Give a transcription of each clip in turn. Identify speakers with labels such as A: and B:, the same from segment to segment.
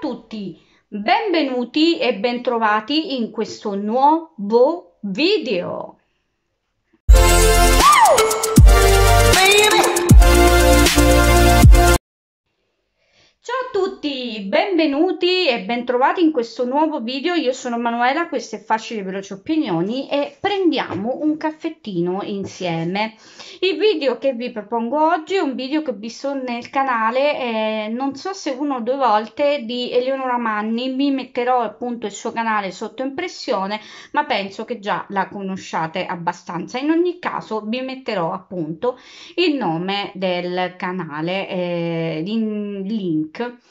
A: tutti, benvenuti e bentrovati in questo nuovo video. Baby tutti, benvenuti e bentrovati in questo nuovo video. Io sono Manuela, queste Facili e Veloci Opinioni e prendiamo un caffettino insieme. Il video che vi propongo oggi è un video che ho visto nel canale, eh, non so se uno o due volte, di Eleonora Manni. Vi metterò appunto il suo canale sotto impressione, ma penso che già la conosciate abbastanza. In ogni caso vi metterò appunto il nome del canale, eh, in link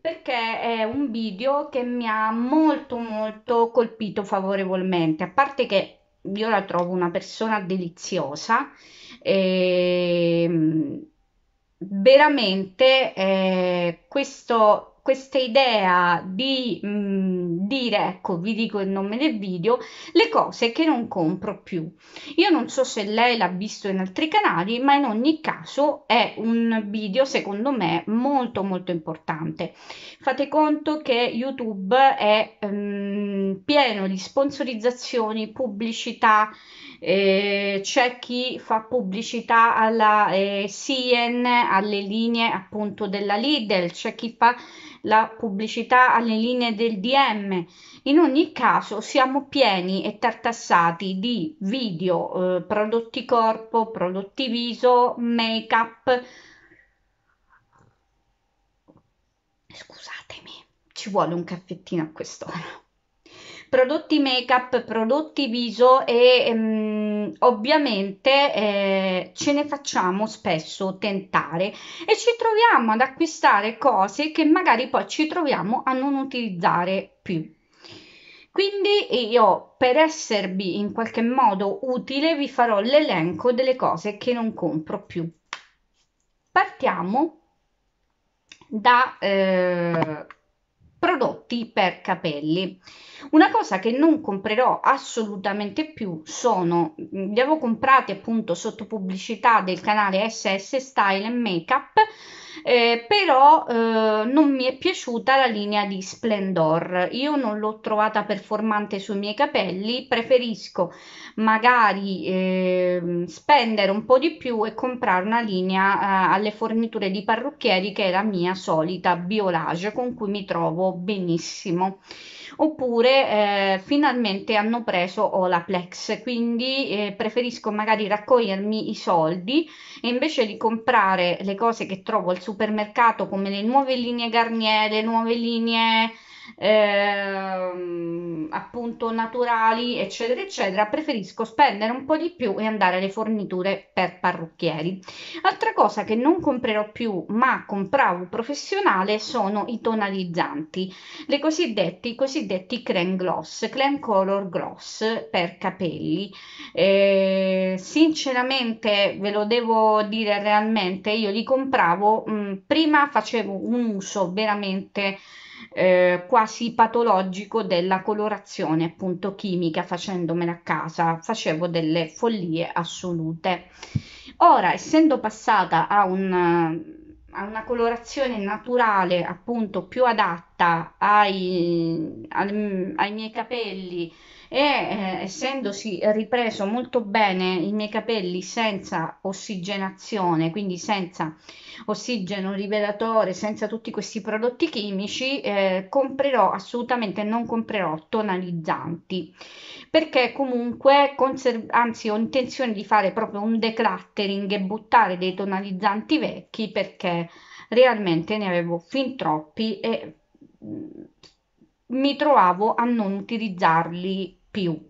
A: perché è un video che mi ha molto molto colpito favorevolmente, a parte che io la trovo una persona deliziosa, e ehm, veramente eh, questo questa idea di mh, mm, dire ecco vi dico il nome del video le cose che non compro più io non so se lei l'ha visto in altri canali ma in ogni caso è un video secondo me molto molto importante fate conto che youtube è mh, mm, pieno di sponsorizzazioni pubblicità eh, c'è chi fa pubblicità alla eh, CN alle linee appunto della Lidl c'è chi fa la pubblicità alle linee del DM. In ogni caso siamo pieni e tartassati di video, eh, prodotti corpo, prodotti viso, make-up. Scusatemi, ci vuole un caffettino a quest'ora prodotti make up, prodotti viso e ehm, ovviamente eh, ce ne facciamo spesso tentare e ci troviamo ad acquistare cose che magari poi ci troviamo a non utilizzare più. Quindi io per esservi in qualche modo utile vi farò l'elenco delle cose che non compro più. Partiamo da eh, prodotti per capelli. Una cosa che non comprerò assolutamente più sono, li avevo comprati appunto sotto pubblicità del canale SS Style and Makeup, eh, però eh, non mi è piaciuta la linea di Splendor, io non l'ho trovata performante sui miei capelli, preferisco magari eh, spendere un po' di più e comprare una linea eh, alle forniture di parrucchieri che è la mia solita Biolage con cui mi trovo benissimo oppure eh, finalmente hanno preso Olaplex, quindi eh, preferisco magari raccogliermi i soldi e invece di comprare le cose che trovo al supermercato come le nuove linee Garnier, le nuove linee eh, appunto naturali, eccetera, eccetera, preferisco spendere un po' di più e andare alle forniture per parrucchieri. Altra cosa che non comprerò più, ma compravo professionale, sono i tonalizzanti, le cosiddette, i cosiddetti creme gloss, creme color gloss per capelli. Eh, sinceramente, ve lo devo dire realmente, io li compravo, mh, mm, prima facevo un uso veramente eh, quasi patologico della colorazione appunto chimica facendomela a casa, facevo delle follie assolute. Ora, essendo passata a, un, a una colorazione naturale appunto più adatta, adatta ai, ai, ai miei capelli e eh, essendosi ripreso molto bene i miei capelli senza ossigenazione, quindi senza ossigeno rivelatore, senza tutti questi prodotti chimici, eh, comprerò assolutamente non comprerò tonalizzanti perché comunque anzi ho intenzione di fare proprio un decluttering e buttare dei tonalizzanti vecchi perché realmente ne avevo fin troppi e Mm, mi trovavo a non utilizzarli più.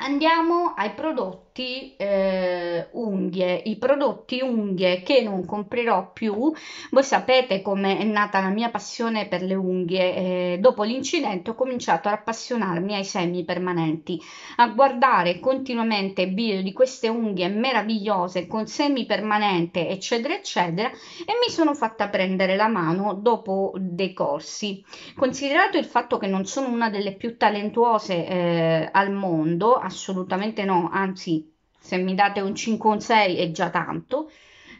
A: Andiamo ai prodotti prodotti eh, unghie, i prodotti unghie che non comprerò più. Voi sapete come è nata la mia passione per le unghie. Eh, dopo l'incidente ho cominciato ad appassionarmi ai semi permanenti, a guardare continuamente video di queste unghie meravigliose con semi permanente, eccetera, eccetera, e mi sono fatta prendere la mano dopo dei corsi. Considerato il fatto che non sono una delle più talentuose eh, al mondo, assolutamente no, anzi se mi date un 5 o un 6 è già tanto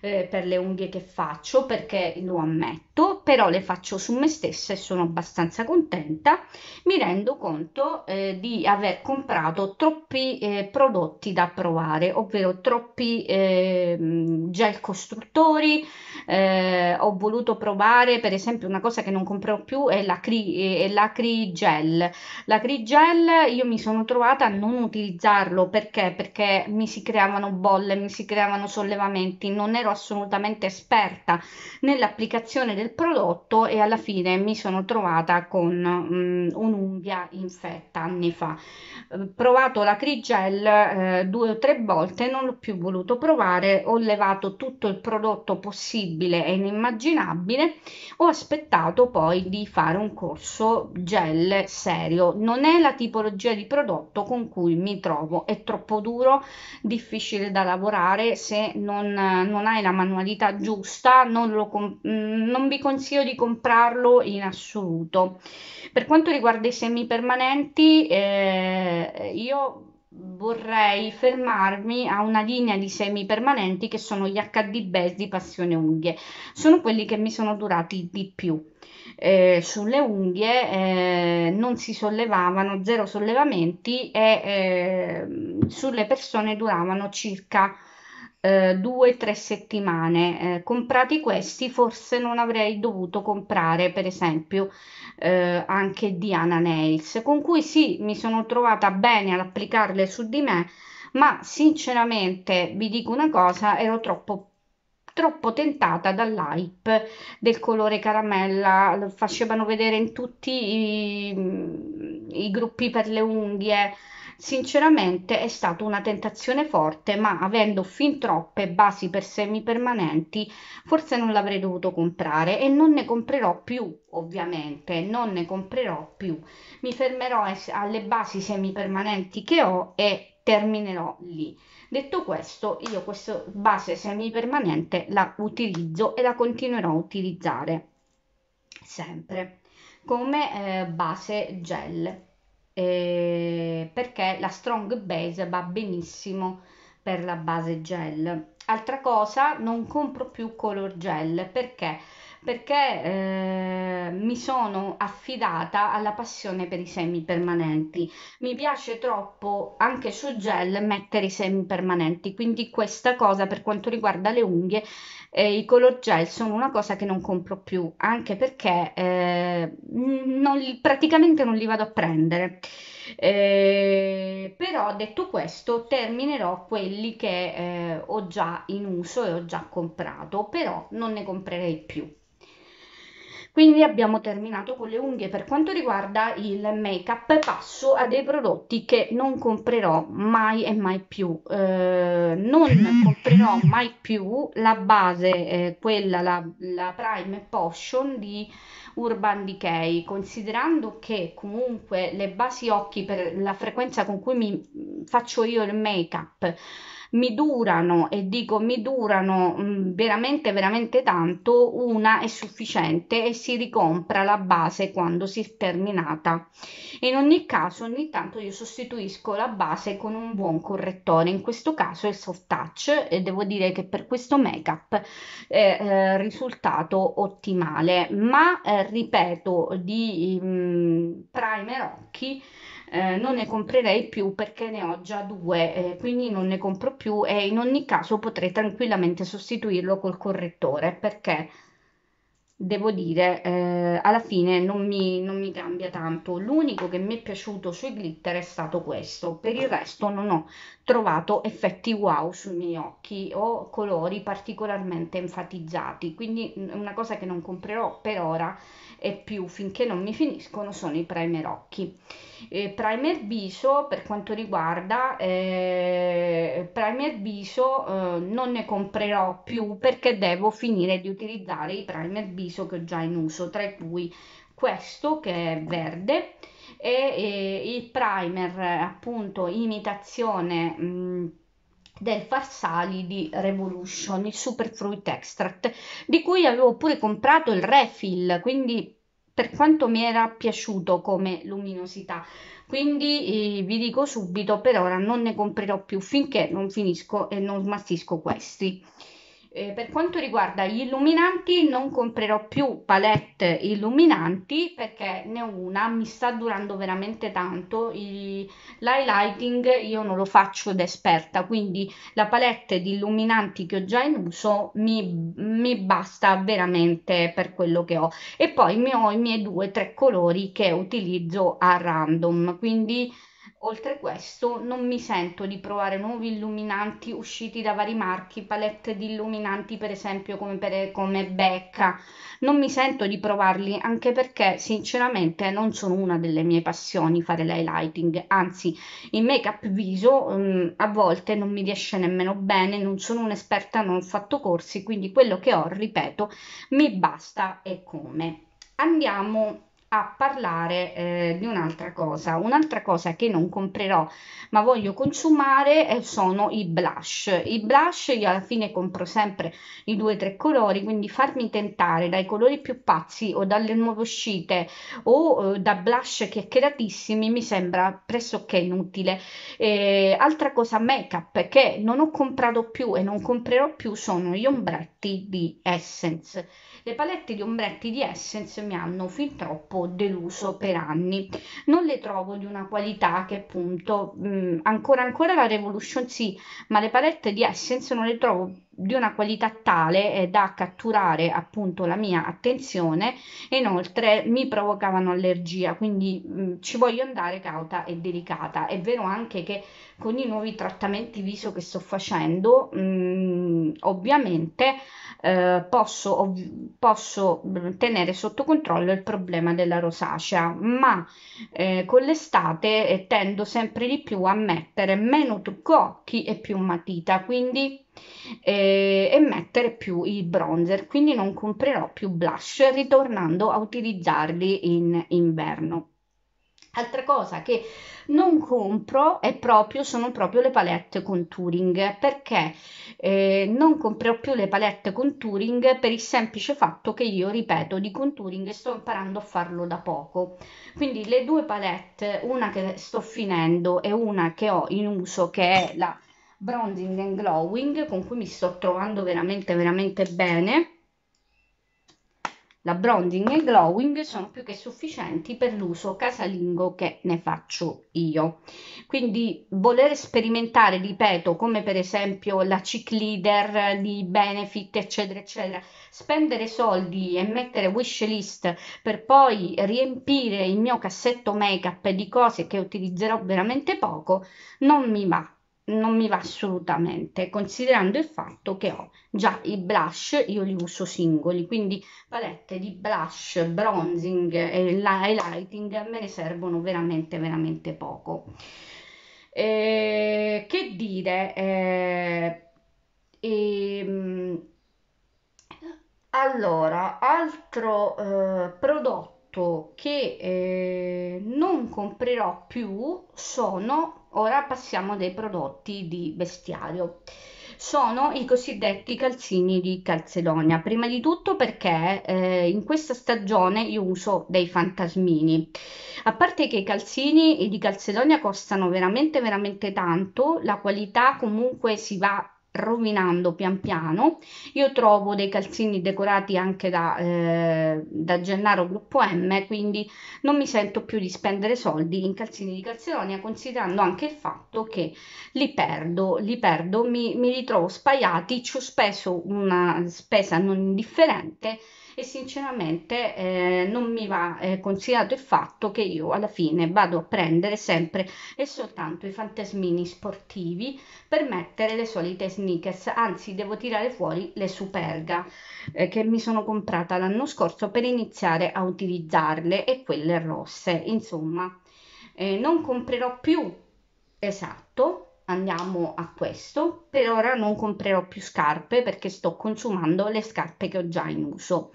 A: eh, per le unghie che faccio perché lo ammetto fatto, però le faccio su me stessa e sono abbastanza contenta. Mi rendo conto eh, di aver comprato troppi eh, prodotti da provare, ovvero troppi eh, gel costruttori. Eh, ho voluto provare, per esempio, una cosa che non comprerò più è l'acri, eh, l'acri gel. L'acri gel io mi sono trovata a non utilizzarlo perché? Perché mi si creavano bolle, mi si creavano sollevamenti, non ero assolutamente esperta nell'applicazione del del prodotto e alla fine mi sono trovata con mh, mm, un'unghia infetta anni fa. Eh, provato la Crigel eh, due o tre volte, non l'ho più voluto provare, ho levato tutto il prodotto possibile e inimmaginabile, ho aspettato poi di fare un corso gel serio. Non è la tipologia di prodotto con cui mi trovo, è troppo duro, difficile da lavorare se non, non hai la manualità giusta, non, lo, mm, non vi vi consiglio di comprarlo in assoluto. Per quanto riguarda i semipermanenti, eh, io vorrei fermarmi a una linea di semi permanenti che sono gli HD Base di Passione Unghie. Sono quelli che mi sono durati di più. Eh, sulle unghie eh, non si sollevavano, zero sollevamenti e eh, sulle persone duravano circa eh, due tre settimane. Eh, comprati questi, forse non avrei dovuto comprare, per esempio, eh, anche Diana Nails, con cui sì, mi sono trovata bene ad applicarle su di me, ma sinceramente vi dico una cosa, ero troppo troppo tentata dall'hype del colore caramella, lo facevano vedere in tutti i, i gruppi per le unghie, Sinceramente è stata una tentazione forte, ma avendo fin troppe basi per semi permanenti forse non l'avrei dovuto comprare e non ne comprerò più, ovviamente, non ne comprerò più. Mi fermerò alle basi semi permanenti che ho e terminerò lì. Detto questo, io questa base semi permanente la utilizzo e la continuerò a utilizzare sempre come eh, base gel eh, perché la strong base va benissimo per la base gel. Altra cosa, non compro più color gel perché perché eh, mi sono affidata alla passione per i semi permanenti. Mi piace troppo anche su gel mettere i semi permanenti, quindi questa cosa per quanto riguarda le unghie eh, i color gel sono una cosa che non compro più, anche perché eh, non li, praticamente non li vado a prendere. Eh, però detto questo terminerò quelli che eh, ho già in uso e ho già comprato però non ne comprerei più quindi abbiamo terminato con le unghie. Per quanto riguarda il make up passo a dei prodotti che non comprerò mai e mai più. Eh, non comprerò mai più la base, eh, quella, la, la Prime Potion di Urban Decay, considerando che comunque le basi occhi per la frequenza con cui mi faccio io il make up mi durano, e dico mi durano mm, veramente, veramente tanto, una è sufficiente e si ricompra la base quando si è terminata. In ogni caso, ogni tanto io sostituisco la base con un buon correttore, in questo caso il soft touch, e devo dire che per questo make-up è eh, risultato ottimale, ma eh, ripeto, di mm, primer occhi eh, non ne comprerei più perché ne ho già due, eh, quindi non ne compro più e in ogni caso potrei tranquillamente sostituirlo col correttore perché devo dire eh, alla fine non mi, non mi cambia tanto. L'unico che mi è piaciuto sui glitter è stato questo, per il resto non ho trovato effetti wow sui miei occhi o colori particolarmente enfatizzati, quindi è una cosa che non comprerò per ora e più finché non mi finiscono sono i primer occhi. Eh, primer viso per quanto riguarda eh, primer viso eh, non ne comprerò più perché devo finire di utilizzare i primer viso che ho già in uso, tra cui questo che è verde e, e eh, il primer appunto imitazione mh, mm, del Farsali di Revolution, il Super Fruit Extract, di cui avevo pure comprato il refill, quindi per quanto mi era piaciuto come luminosità. Quindi eh, vi dico subito, per ora non ne comprerò più finché non finisco e non smastisco questi. Eh, per quanto riguarda gli illuminanti, non comprerò più palette illuminanti perché ne ho una, mi sta durando veramente tanto. l'highlighting io non lo faccio da esperta, quindi la palette di illuminanti che ho già in uso mi, mi basta veramente per quello che ho. E poi mi ho i miei due o tre colori che utilizzo a random, quindi Oltre questo, non mi sento di provare nuovi illuminanti usciti da vari marchi, palette di illuminanti per esempio come, per, come Becca. Non mi sento di provarli anche perché sinceramente non sono una delle mie passioni fare l'highlighting, anzi il make-up viso um, a volte non mi riesce nemmeno bene, non sono un'esperta, non ho fatto corsi, quindi quello che ho, ripeto, mi basta e come. Andiamo a parlare eh, di un'altra cosa. Un'altra cosa che non comprerò ma voglio consumare eh, sono i blush. I blush io alla fine compro sempre i due o tre colori, quindi farmi tentare dai colori più pazzi o dalle nuove uscite o eh, da blush chiacchieratissimi mi sembra pressoché inutile. altra cosa make up che non ho comprato più e non comprerò più sono gli ombretti di Essence le palette di ombretti di Essence mi hanno fin troppo deluso per anni. Non le trovo di una qualità che appunto mh, mm, ancora ancora la Revolution sì, ma le palette di Essence non le trovo di una qualità tale eh, da catturare appunto la mia attenzione e inoltre mi provocavano allergia, quindi mh, mm, ci voglio andare cauta e delicata. È vero anche che con i nuovi trattamenti viso che sto facendo, mh, mm, ovviamente eh, posso, ov- posso, tenere sotto controllo il problema della rosacea, ma eh, con l'estate eh, tendo sempre di più a mettere meno trucco occhi e più matita, quindi eh, e mettere più il bronzer, quindi non comprerò più blush ritornando a utilizzarli in inverno. Altra cosa che non compro è proprio, sono proprio le palette contouring perché eh, non comprerò più le palette contouring per il semplice fatto che io ripeto di contouring sto imparando a farlo da poco quindi le due palette una che sto finendo e una che ho in uso che è la Bronzing and Glowing con cui mi sto trovando veramente veramente bene la bronzing e glowing sono più che sufficienti per l'uso casalingo che ne faccio io. Quindi voler sperimentare, ripeto, come per esempio la Cic Leader, di Benefit, eccetera, eccetera, spendere soldi e mettere wishlist per poi riempire il mio cassetto make-up di cose che utilizzerò veramente poco, non mi va non mi va assolutamente, considerando il fatto che ho già i blush, io li uso singoli, quindi palette di blush, bronzing e highlighting me ne servono veramente veramente poco. Eh, che dire, eh, ehm, allora, altro eh, prodotto che eh, non comprerò più sono Ora passiamo dei prodotti di bestiario. Sono i cosiddetti calzini di Calzedonia. Prima di tutto perché eh, in questa stagione io uso dei fantasmini. A parte che i calzini di Calzedonia costano veramente veramente tanto, la qualità comunque si va rovinando pian piano. Io trovo dei calzini decorati anche da, eh, da Gennaro Gruppo M, quindi non mi sento più di spendere soldi in calzini di Calzedonia, considerando anche il fatto che li perdo, li perdo, mi, mi ritrovo spaiati, ci ho speso una spesa non indifferente e sinceramente eh, non mi va eh, considerato il fatto che io alla fine vado a prendere sempre e soltanto i fantasmini sportivi per mettere le solite sneakers, anzi devo tirare fuori le Superga eh, che mi sono comprata l'anno scorso per iniziare a utilizzarle e quelle rosse, insomma eh, non comprerò più esatto, andiamo a questo per ora non comprerò più scarpe perché sto consumando le scarpe che ho già in uso.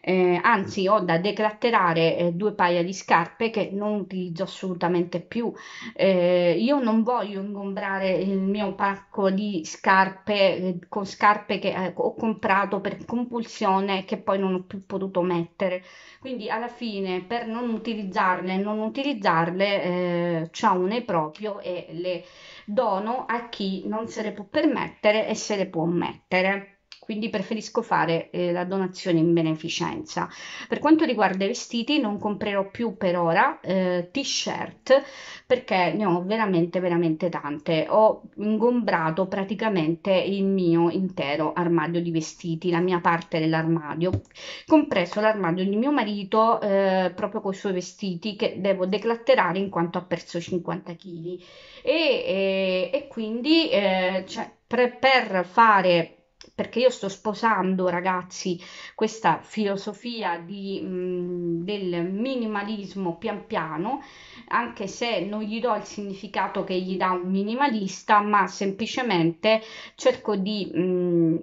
A: Eh, anzi, ho da declatterare eh, due paia di scarpe che non utilizzo assolutamente più. Eh, io non voglio ingombrare il mio pacco di scarpe eh, con scarpe che eh, ho comprato per compulsione che poi non ho più potuto mettere. Quindi, alla fine, per non utilizzarle, non utilizzarle, eh, c'ho un proprio e le dono a chi non se le può permettere e se le può mettere quindi preferisco fare eh, la donazione in beneficenza. Per quanto riguarda i vestiti non comprerò più per ora eh, t-shirt perché ne ho veramente veramente tante, ho ingombrato praticamente il mio intero armadio di vestiti, la mia parte dell'armadio, compreso l'armadio di mio marito eh, proprio con i suoi vestiti che devo declatterare in quanto ha perso 50 kg e, e, eh, e quindi eh, cioè, pre, per fare perché io sto sposando, ragazzi, questa filosofia di, mh, mhmm, del minimalismo pian piano, anche se non gli do il significato che gli dà un minimalista, ma semplicemente cerco di mh, mhmm,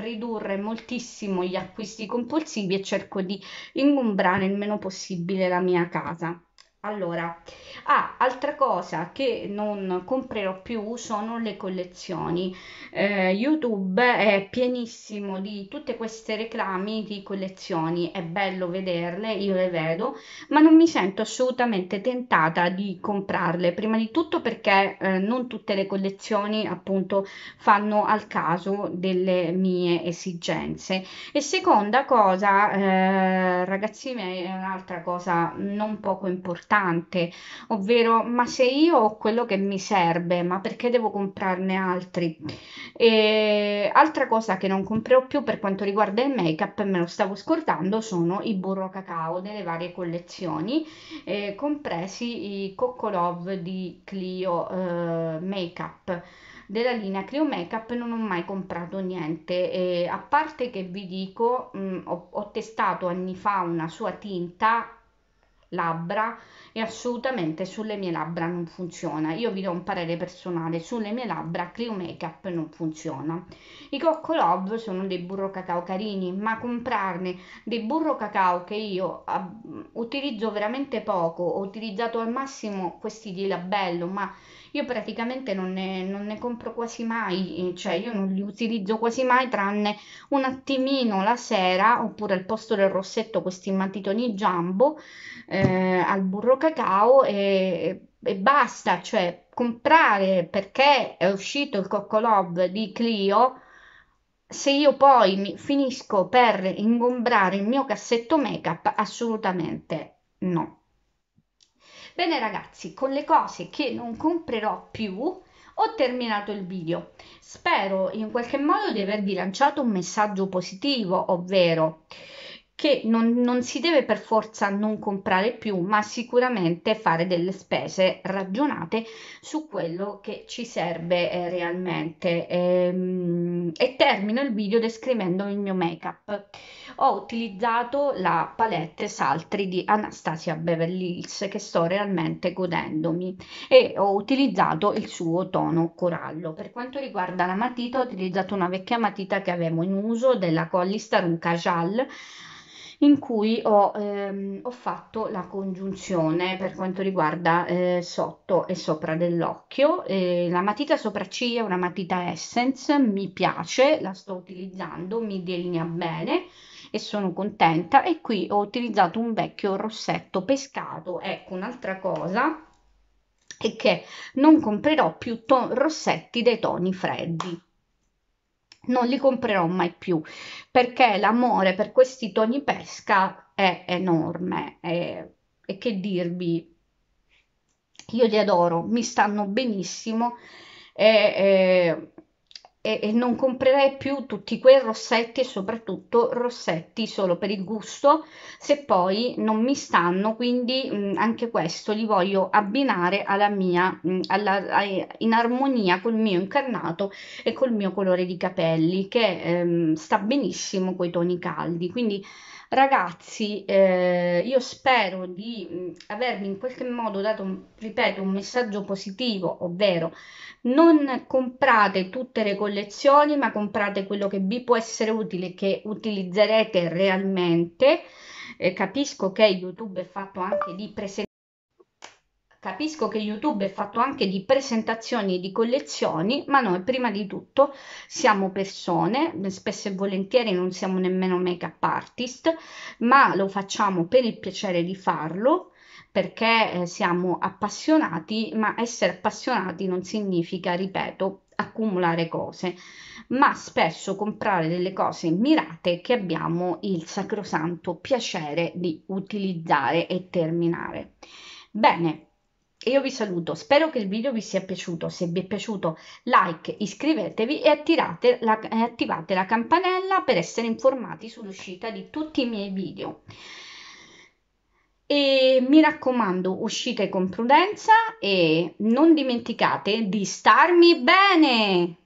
A: ridurre moltissimo gli acquisti compulsivi e cerco di ingombrare il meno possibile la mia casa. Allora, ah, altra cosa che non comprerò più sono le collezioni. Eh, YouTube è pienissimo di tutte queste reclami di collezioni, è bello vederle, io le vedo, ma non mi sento assolutamente tentata di comprarle, prima di tutto perché eh, non tutte le collezioni appunto fanno al caso delle mie esigenze. E seconda cosa, eh, ragazzi miei, è un'altra cosa non poco importante importante, ovvero ma se io ho quello che mi serve, ma perché devo comprarne altri? E altra cosa che non comprerò più per quanto riguarda il make up, me lo stavo scordando, sono i burro cacao delle varie collezioni, eh, compresi i Coccolov di Clio eh, Make Up della linea Clio Makeup non ho mai comprato niente, eh, a parte che vi dico, mh, mm, ho, ho, testato anni fa una sua tinta labbra e assolutamente sulle mie labbra non funziona. Io vi do un parere personale, sulle mie labbra Clio Makeup non funziona. I Cocco Love sono dei burro cacao carini, ma comprarne dei burro cacao che io uh, utilizzo veramente poco, ho utilizzato al massimo questi di labello, ma io praticamente non ne, non ne compro quasi mai, eh, cioè io non li utilizzo quasi mai tranne un attimino la sera oppure al posto del rossetto questi matitoni jumbo eh, al burro cacao e, e basta, cioè comprare perché è uscito il Coccolov di Clio se io poi mi finisco per ingombrare il mio cassetto make up assolutamente no Bene ragazzi, con le cose che non comprerò più ho terminato il video. Spero in qualche modo di avervi lanciato un messaggio positivo, ovvero che non, non si deve per forza non comprare più, ma sicuramente fare delle spese ragionate su quello che ci serve eh, realmente. E, ehm, e termino il video descrivendo il mio make-up. Ho utilizzato la palette Saltri di Anastasia Beverly Hills che sto realmente godendomi e ho utilizzato il suo tono corallo. Per quanto riguarda la matita ho utilizzato una vecchia matita che avevo in uso della Collistar un Cajal, in cui ho, ehm, ho fatto la congiunzione per quanto riguarda eh, sotto e sopra dell'occhio. Eh, la matita sopra C è una matita Essence, mi piace, la sto utilizzando, mi delinea bene e sono contenta e qui ho utilizzato un vecchio rossetto pescato ecco un'altra cosa è che non comprerò più rossetti dei toni freddi non li comprerò mai più perché l'amore per questi toni pesca è enorme e, e che dirvi io li adoro mi stanno benissimo e, e e, e non comprerei più tutti quei rossetti e soprattutto rossetti solo per il gusto se poi non mi stanno quindi mh, mm, anche questo li voglio abbinare alla mia mh, mm, alla, a, in armonia col mio incarnato e col mio colore di capelli che ehm, sta benissimo con i toni caldi quindi Ragazzi, eh, io spero di avervi in qualche modo dato, un, ripeto, un messaggio positivo, ovvero non comprate tutte le collezioni, ma comprate quello che vi può essere utile, che utilizzerete realmente. Eh, capisco che YouTube è fatto anche di presentazione Capisco che YouTube è fatto anche di presentazioni e di collezioni, ma noi prima di tutto siamo persone, spesso e volentieri non siamo nemmeno make-up artist, ma lo facciamo per il piacere di farlo, perché eh, siamo appassionati, ma essere appassionati non significa, ripeto, accumulare cose, ma spesso comprare delle cose mirate che abbiamo il sacrosanto piacere di utilizzare e terminare. Bene, io vi saluto, spero che il video vi sia piaciuto, se vi è piaciuto like, iscrivetevi e, la, e attivate la campanella per essere informati sull'uscita di tutti i miei video. E mi raccomando, uscite con prudenza e non dimenticate di starmi bene!